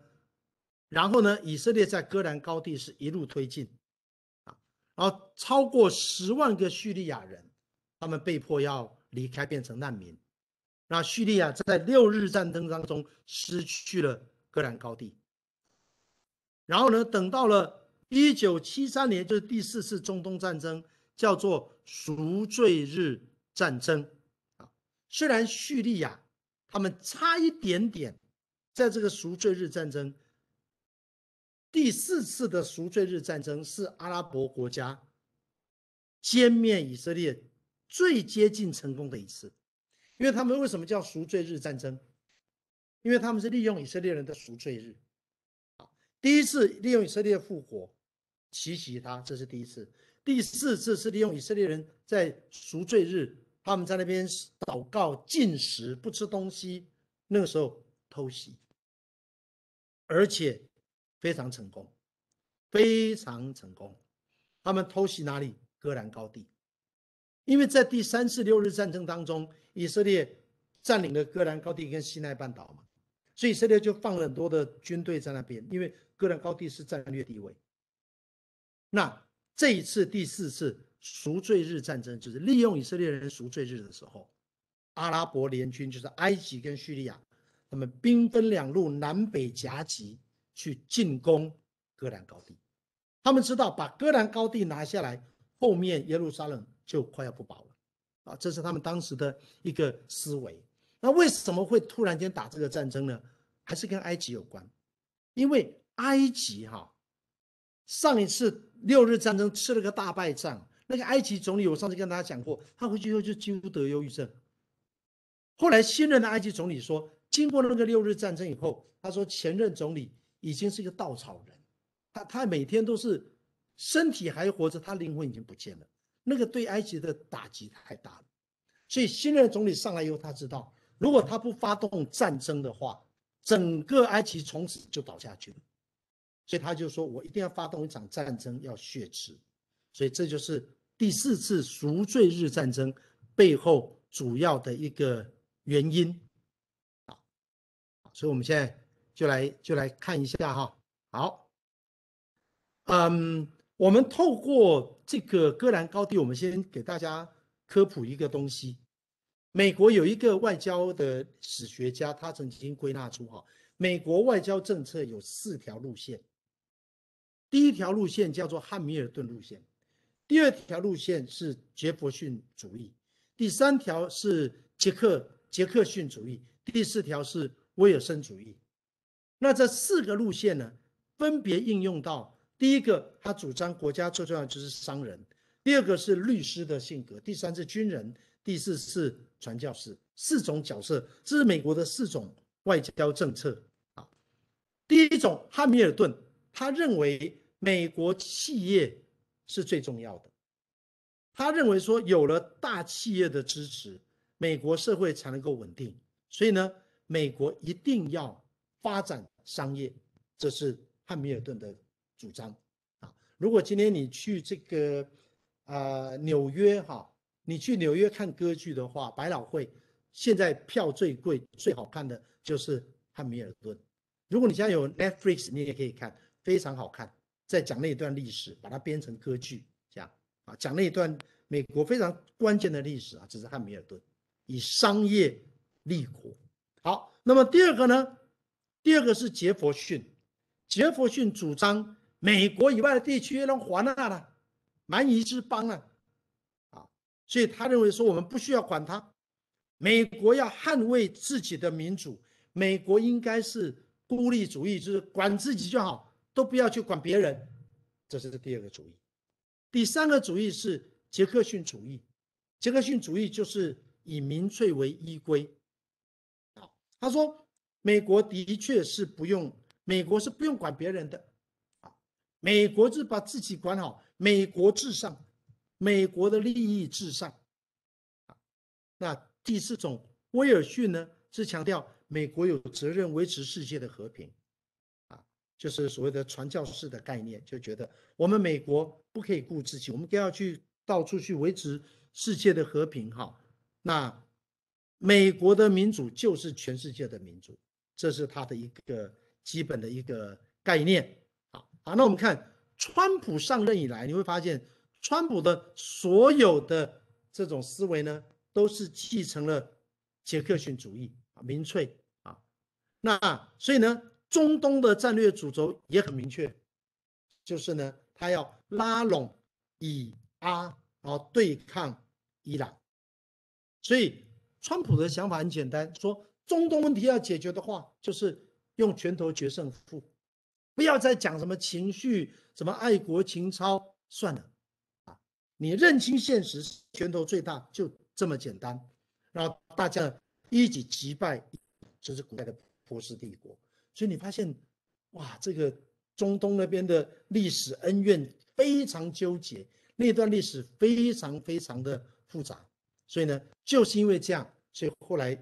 然后呢，以色列在戈兰高地是一路推进，啊，然后超过十万个叙利亚人，他们被迫要离开，变成难民。那叙利亚在六日战争当中失去了戈兰高地。然后呢，等到了一九七三年，就是第四次中东战争，叫做赎罪日战争。啊，虽然叙利亚他们差一点点，在这个赎罪日战争。第四次的赎罪日战争是阿拉伯国家歼灭以色列最接近成功的一次，因为他们为什么叫赎罪日战争？因为他们是利用以色列人的赎罪日啊，第一次利用以色列复活奇袭他，这是第一次；第四次是利用以色列人在赎罪日，他们在那边祷告进食不吃东西，那个时候偷袭，而且。非常成功，非常成功。他们偷袭哪里？戈兰高地。因为在第三次六日战争当中，以色列占领了戈兰高地跟西奈半岛嘛，所以以色列就放了很多的军队在那边，因为戈兰高地是战略地位。那这一次第四次赎罪日战争，就是利用以色列人赎罪日的时候，阿拉伯联军就是埃及跟叙利亚，他们兵分两路，南北夹击。去进攻戈兰高地，他们知道把戈兰高地拿下来，后面耶路撒冷就快要不保了啊！这是他们当时的一个思维。那为什么会突然间打这个战争呢？还是跟埃及有关？因为埃及哈上一次六日战争吃了个大败仗，那个埃及总理我上次跟大家讲过，他回去以后就几乎得忧郁症。后来新任的埃及总理说，经过那个六日战争以后，他说前任总理。已经是一个稻草人，他他每天都是身体还活着，他灵魂已经不见了。那个对埃及的打击太大了，所以新任总理上来以后，他知道如果他不发动战争的话，整个埃及从此就倒下去了。所以他就说：“我一定要发动一场战争，要血耻。”所以这就是第四次赎罪日战争背后主要的一个原因啊。所以我们现在。就来就来看一下哈。好，嗯，我们透过这个戈兰高地，我们先给大家科普一个东西。美国有一个外交的史学家，他曾经归纳出哈，美国外交政策有四条路线。第一条路线叫做汉密尔顿路线，第二条路线是杰佛逊主义，第三条是杰克杰克逊主义，第四条是威尔森主义。那这四个路线呢，分别应用到第一个，他主张国家最重要就是商人；第二个是律师的性格；第三是军人；第四是传教士四种角色。这是美国的四种外交政策啊。第一种，汉密尔顿，他认为美国企业是最重要的，他认为说有了大企业的支持，美国社会才能够稳定。所以呢，美国一定要发展。商业，这是汉密尔顿的主张啊！如果今天你去这个呃纽约哈，你去纽约看歌剧的话，百老汇现在票最贵、最好看的就是汉密尔顿。如果你现在有 Netflix，你也可以看，非常好看。在讲那一段历史，把它编成歌剧，这样啊，讲那一段美国非常关键的历史啊，就是汉密尔顿以商业立国。好，那么第二个呢？第二个是杰佛逊，杰佛逊主张美国以外的地区，让华纳了，蛮夷之邦了，啊，所以他认为说我们不需要管他，美国要捍卫自己的民主，美国应该是孤立主义，就是管自己就好，都不要去管别人，这是第二个主义。第三个主义是杰克逊主义，杰克逊主义就是以民粹为依归，好，他说。美国的确是不用，美国是不用管别人的，美国是把自己管好，美国至上，美国的利益至上。那第四种，威尔逊呢是强调美国有责任维持世界的和平，啊，就是所谓的传教士的概念，就觉得我们美国不可以顾自己，我们更要去到处去维持世界的和平哈。那美国的民主就是全世界的民主。这是他的一个基本的一个概念，啊好，那我们看川普上任以来，你会发现川普的所有的这种思维呢，都是继承了杰克逊主义啊，民粹啊，那所以呢，中东的战略主轴也很明确，就是呢，他要拉拢以阿，然后对抗伊朗，所以川普的想法很简单，说。中东问题要解决的话，就是用拳头决胜负，不要再讲什么情绪、什么爱国情操，算了，啊，你认清现实，拳头最大，就这么简单。然后大家一起击败，这是古代的波斯帝国。所以你发现，哇，这个中东那边的历史恩怨非常纠结，那段历史非常非常的复杂。所以呢，就是因为这样，所以后来。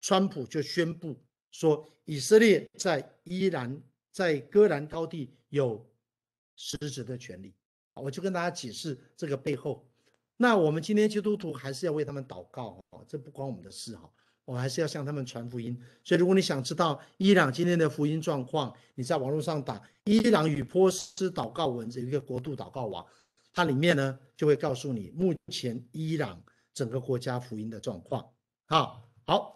川普就宣布说，以色列在伊兰在戈兰高地有实质的权利。我就跟大家解释这个背后。那我们今天基督徒还是要为他们祷告哦，这不关我们的事哈，我还是要向他们传福音。所以，如果你想知道伊朗今天的福音状况，你在网络上打“伊朗与波斯祷告文”这一个国度祷告网，它里面呢就会告诉你目前伊朗整个国家福音的状况。啊，好。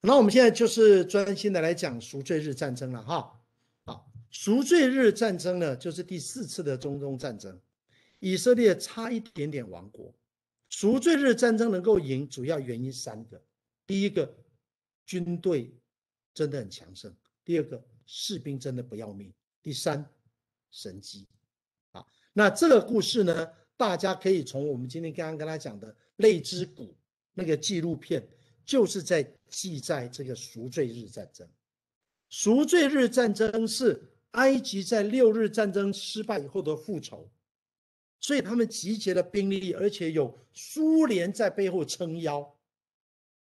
那我们现在就是专心的来讲赎罪日战争了哈。好，赎罪日战争呢，就是第四次的中东战争，以色列差一点点亡国。赎罪日战争能够赢，主要原因三个：第一个，军队真的很强盛；第二个，士兵真的不要命；第三，神机。啊，那这个故事呢，大家可以从我们今天刚刚跟他讲的《泪之谷》那个纪录片。就是在记载这个赎罪日战争。赎罪日战争是埃及在六日战争失败以后的复仇，所以他们集结了兵力，而且有苏联在背后撑腰，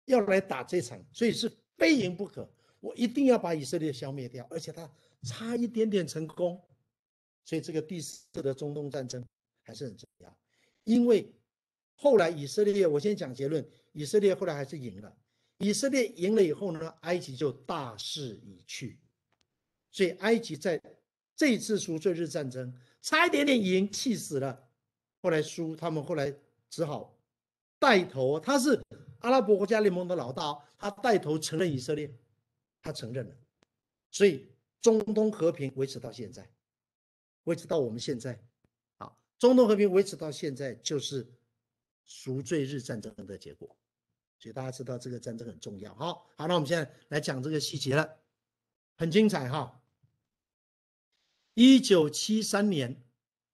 要来打这场，所以是非赢不可。我一定要把以色列消灭掉，而且他差一点点成功，所以这个第四的中东战争还是很重要。因为后来以色列，我先讲结论。以色列后来还是赢了。以色列赢了以后呢，埃及就大势已去。所以埃及在这次赎罪日战争差一点点赢，气死了。后来输，他们后来只好带头。他是阿拉伯国家联盟的老大，他带头承认以色列，他承认了。所以中东和平维持到现在，维持到我们现在。啊，中东和平维持到现在就是赎罪日战争的结果。所以大家知道这个战争很重要，好好，那我们现在来讲这个细节了，很精彩哈。一九七三年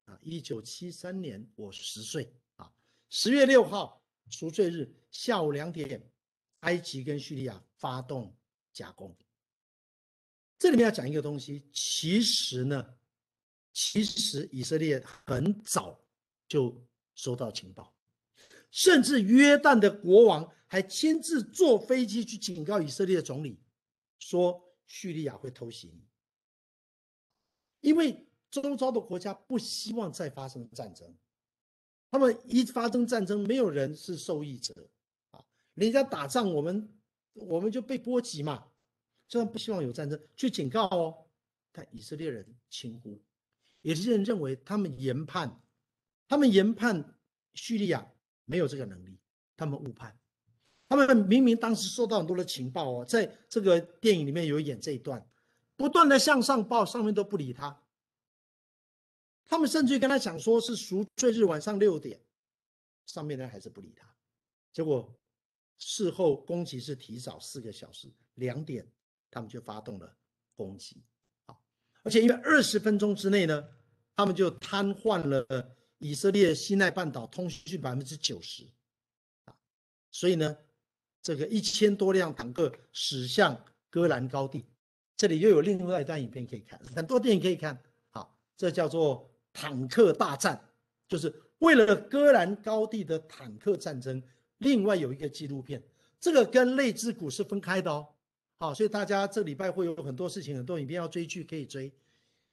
啊，一九七三年我十岁啊，十月六号赎罪日下午两点，埃及跟叙利亚发动夹攻。这里面要讲一个东西，其实呢，其实以色列很早就收到情报，甚至约旦的国王。还亲自坐飞机去警告以色列的总理，说叙利亚会偷袭，因为周遭的国家不希望再发生战争，他们一发生战争，没有人是受益者啊，人家打仗，我们我们就被波及嘛，虽然不希望有战争，去警告哦，但以色列人轻估，以色列人认为他们研判，他们研判叙利亚没有这个能力，他们误判。他们明明当时收到很多的情报哦，在这个电影里面有演这一段，不断的向上报，上面都不理他。他们甚至跟他讲说是赎罪日晚上六点，上面呢还是不理他。结果事后攻击是提早四个小时，两点他们就发动了攻击。好，而且因为二十分钟之内呢，他们就瘫痪了以色列西奈半岛通讯百分之九十啊，所以呢。这个一千多辆坦克驶向戈兰高地，这里又有另外一段影片可以看，很多电影可以看。好，这叫做《坦克大战》，就是为了戈兰高地的坦克战争。另外有一个纪录片，这个跟《类之谷》是分开的哦。好，所以大家这礼拜会有很多事情，很多影片要追剧可以追。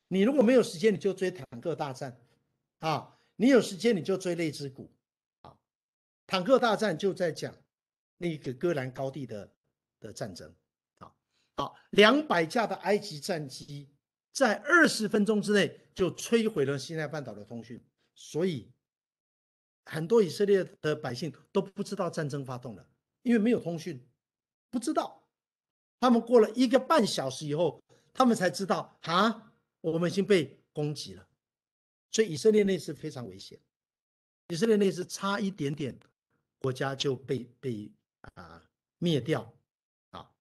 你如果没有时间，你就追《坦克大战》啊；你有时间，你就追《类之谷》啊。《坦克大战》就在讲。那个戈兰高地的的战争，好好，两百架的埃及战机在二十分钟之内就摧毁了西奈半岛的通讯，所以很多以色列的百姓都不知道战争发动了，因为没有通讯，不知道。他们过了一个半小时以后，他们才知道啊，我们已经被攻击了。所以以色列那是非常危险，以色列那是差一点点国家就被被。啊，灭掉啊！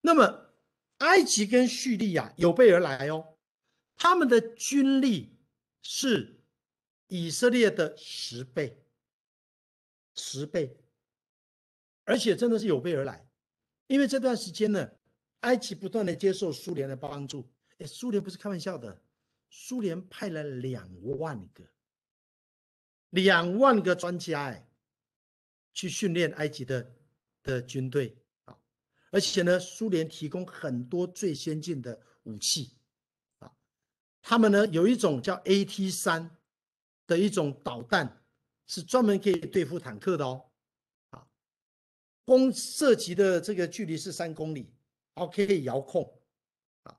那么埃及跟叙利亚有备而来哦，他们的军力是以色列的十倍，十倍，而且真的是有备而来。因为这段时间呢，埃及不断的接受苏联的帮助，哎，苏联不是开玩笑的，苏联派了两万个，两万个专家，哎。去训练埃及的的军队啊，而且呢，苏联提供很多最先进的武器啊，他们呢有一种叫 A T 三的一种导弹，是专门可以对付坦克的哦啊，攻射及的这个距离是三公里，k 可以遥控啊。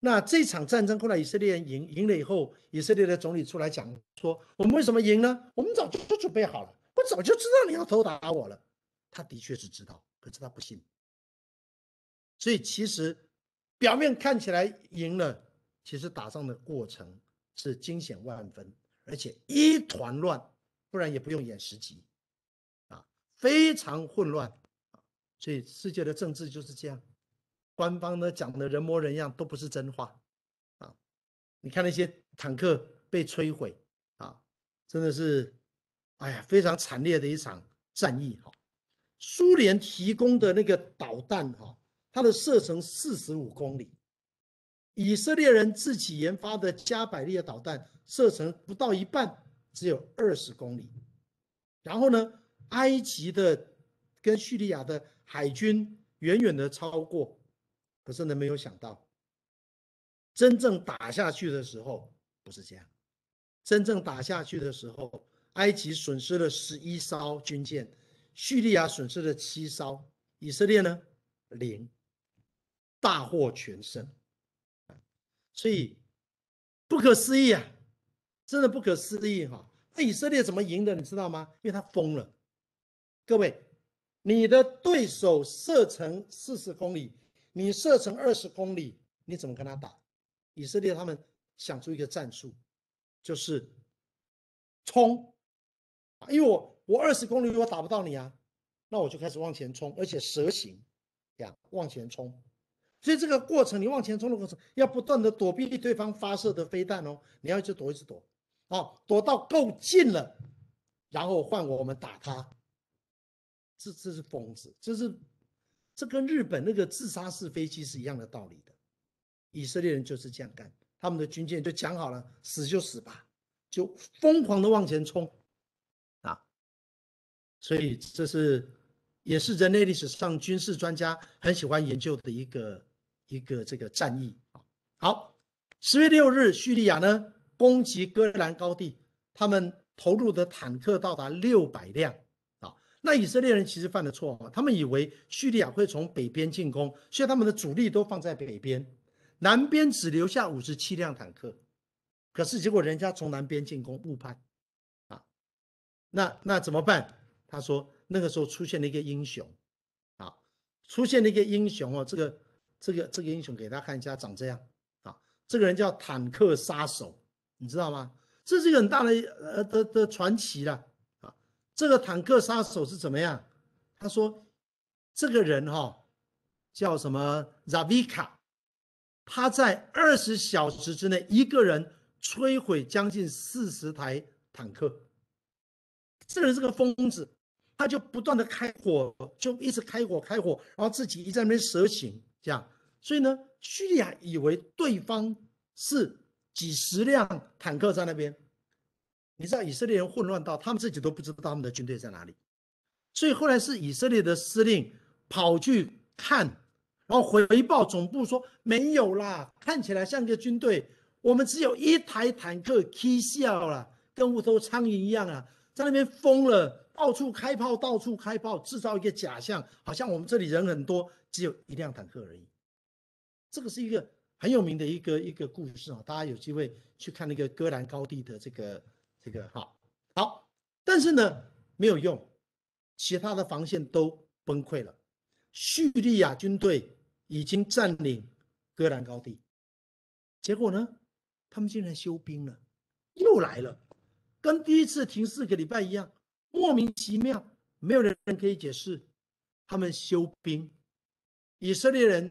那这场战争后来以色列赢赢了以后，以色列的总理出来讲说，我们为什么赢呢？我们早就准备好了。早就知道你要偷打我了，他的确是知道，可是他不信，所以其实表面看起来赢了，其实打仗的过程是惊险万分，而且一团乱，不然也不用演十集啊，非常混乱。所以世界的政治就是这样，官方呢讲的人模人样都不是真话啊，你看那些坦克被摧毁啊，真的是。哎呀，非常惨烈的一场战役哈！苏联提供的那个导弹哈，它的射程四十五公里，以色列人自己研发的加百列导弹射程不到一半，只有二十公里。然后呢，埃及的跟叙利亚的海军远远的超过，可是呢，没有想到，真正打下去的时候不是这样，真正打下去的时候。埃及损失了十一艘军舰，叙利亚损失了七艘，以色列呢零，大获全胜。所以不可思议啊，真的不可思议哈！那以色列怎么赢的？你知道吗？因为他疯了。各位，你的对手射程四十公里，你射程二十公里，你怎么跟他打？以色列他们想出一个战术，就是冲。因为我我二十公里如果打不到你啊，那我就开始往前冲，而且蛇形，这样往前冲，所以这个过程你往前冲的过程要不断的躲避对方发射的飞弹哦，你要就躲一直躲，好躲到够近了，然后换我们打他，这这是疯子，这是这跟日本那个自杀式飞机是一样的道理的，以色列人就是这样干，他们的军舰就讲好了死就死吧，就疯狂的往前冲。所以这是也是人类历史上军事专家很喜欢研究的一个一个这个战役。好，十月六日，叙利亚呢攻击戈兰高地，他们投入的坦克到达六百辆啊。那以色列人其实犯了错他们以为叙利亚会从北边进攻，所以他们的主力都放在北边，南边只留下五十七辆坦克。可是结果人家从南边进攻，误判啊，那那怎么办？他说，那个时候出现了一个英雄，啊，出现了一个英雄哦，这个这个这个英雄给大家看一下，长这样啊，这个人叫坦克杀手，你知道吗？这是一个很大的呃的的传奇了啊。这个坦克杀手是怎么样？他说，这个人哈叫什么？Zavika，他在二十小时之内一个人摧毁将近四十台坦克，这人是个疯子。他就不断的开火，就一直开火开火，然后自己一在那边蛇形这样，所以呢，叙利亚以为对方是几十辆坦克在那边。你知道以色列人混乱到他们自己都不知道他们的军队在哪里，所以后来是以色列的司令跑去看，然后回报总部说没有啦，看起来像一个军队，我们只有一台坦克踢笑了，跟无头苍蝇一样啊，在那边疯了。到处开炮，到处开炮，制造一个假象，好像我们这里人很多，只有一辆坦克而已。这个是一个很有名的一个一个故事啊，大家有机会去看那个戈兰高地的这个这个哈好。但是呢，没有用，其他的防线都崩溃了。叙利亚军队已经占领戈兰高地，结果呢，他们竟然休兵了，又来了，跟第一次停四个礼拜一样。莫名其妙，没有人可以解释。他们修兵，以色列人，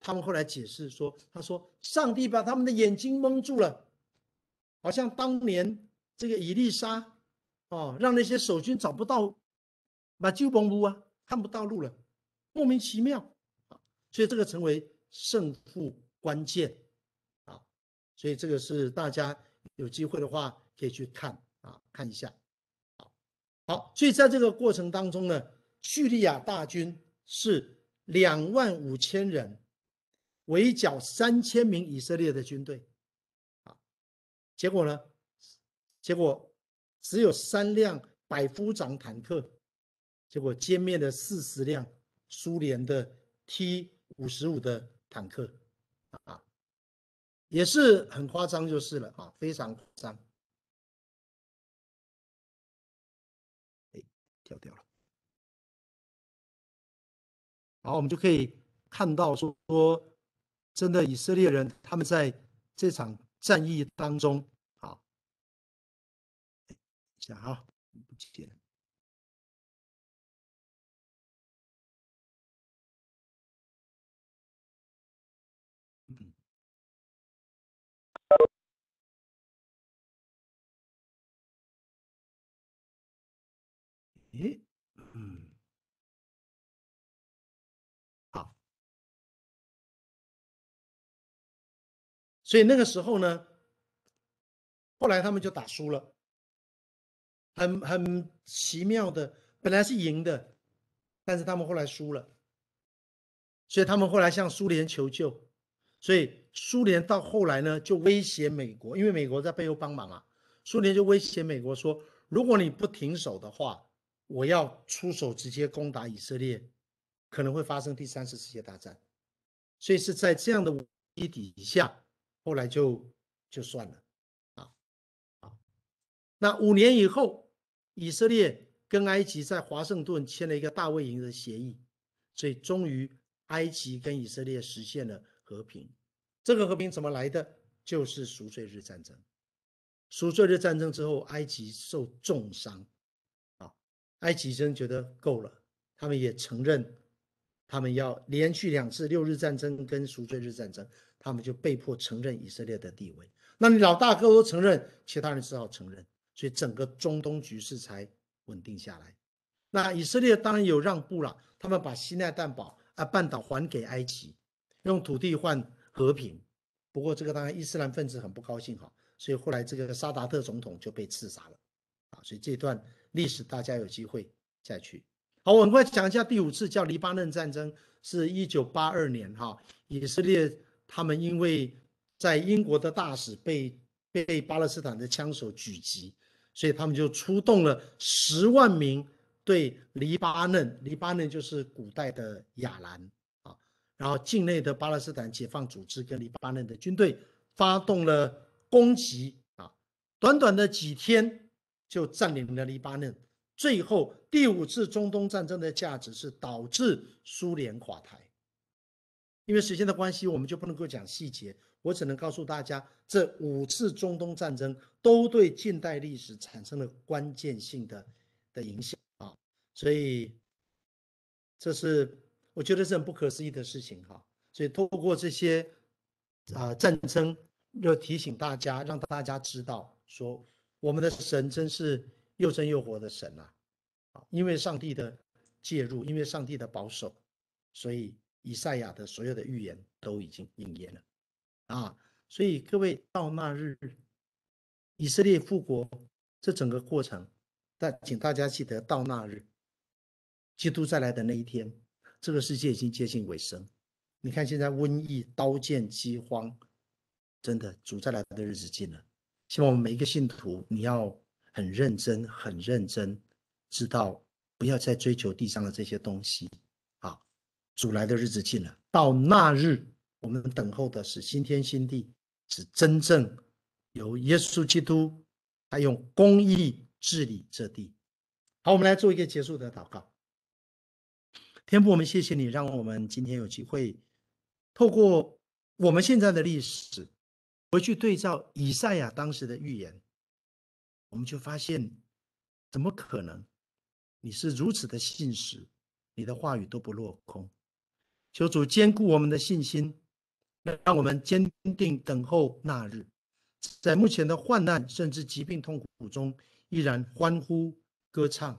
他们后来解释说：“他说上帝把他们的眼睛蒙住了，好像当年这个以利沙，哦，让那些守军找不到把旧蓬乌啊，看不到路了，莫名其妙啊。所以这个成为胜负关键啊。所以这个是大家有机会的话可以去看啊，看一下。”好，所以在这个过程当中呢，叙利亚大军是两万五千人，围剿三千名以色列的军队，啊，结果呢，结果只有三辆百夫长坦克，结果歼灭了四十辆苏联的 T 五十五的坦克，啊，也是很夸张就是了啊，非常夸张。掉掉了，好，我们就可以看到说说，真的以色列人，他们在这场战役当中，好，一下啊，不剪。所以那个时候呢，后来他们就打输了，很很奇妙的，本来是赢的，但是他们后来输了，所以他们后来向苏联求救，所以苏联到后来呢就威胁美国，因为美国在背后帮忙啊，苏联就威胁美国说，如果你不停手的话，我要出手直接攻打以色列，可能会发生第三次世界大战，所以是在这样的危机底下。后来就就算了啊啊！那五年以后，以色列跟埃及在华盛顿签了一个大卫营的协议，所以终于埃及跟以色列实现了和平。这个和平怎么来的？就是赎罪日战争。赎罪日战争之后，埃及受重伤啊！埃及人觉得够了，他们也承认，他们要连续两次六日战争跟赎罪日战争。他们就被迫承认以色列的地位。那你老大哥都承认，其他人只好承认，所以整个中东局势才稳定下来。那以色列当然有让步了，他们把西奈半岛啊半岛还给埃及，用土地换和平。不过这个当然伊斯兰分子很不高兴哈，所以后来这个萨达特总统就被刺杀了啊。所以这段历史大家有机会再去。好，我们快讲一下第五次叫黎巴嫩战争，是一九八二年哈，以色列。他们因为在英国的大使被被巴勒斯坦的枪手狙击，所以他们就出动了十万名对黎巴嫩。黎巴嫩就是古代的亚兰啊，然后境内的巴勒斯坦解放组织跟黎巴嫩的军队发动了攻击啊，短短的几天就占领了黎巴嫩。最后第五次中东战争的价值是导致苏联垮台。因为时间的关系，我们就不能够讲细节。我只能告诉大家，这五次中东战争都对近代历史产生了关键性的的影响啊！所以，这是我觉得是很不可思议的事情哈！所以，透过这些，啊，战争要提醒大家，让大家知道，说我们的神真是又真又活的神啊！啊，因为上帝的介入，因为上帝的保守，所以。以赛亚的所有的预言都已经应验了啊！所以各位，到那日，以色列复国这整个过程，但请大家记得，到那日，基督再来的那一天，这个世界已经接近尾声。你看，现在瘟疫、刀剑、饥荒，真的，主再来的日子近了。希望我们每一个信徒，你要很认真、很认真，知道不要再追求地上的这些东西。主来的日子近了，到那日，我们等候的是新天新地，是真正由耶稣基督他用公义治理这地。好，我们来做一个结束的祷告。天父，我们谢谢你，让我们今天有机会透过我们现在的历史回去对照以赛亚当时的预言，我们就发现，怎么可能？你是如此的信实，你的话语都不落空。求主坚固我们的信心，让我们坚定等候那日，在目前的患难甚至疾病痛苦中，依然欢呼歌唱。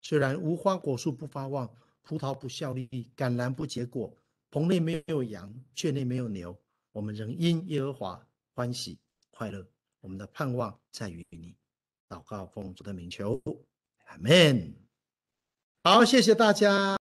虽然无花果树不发旺，葡萄不效力，橄榄不结果，棚内没有羊，圈内没有牛，我们仍因耶和华欢喜快乐。我们的盼望在于你。祷告奉主的名求，阿门。好，谢谢大家。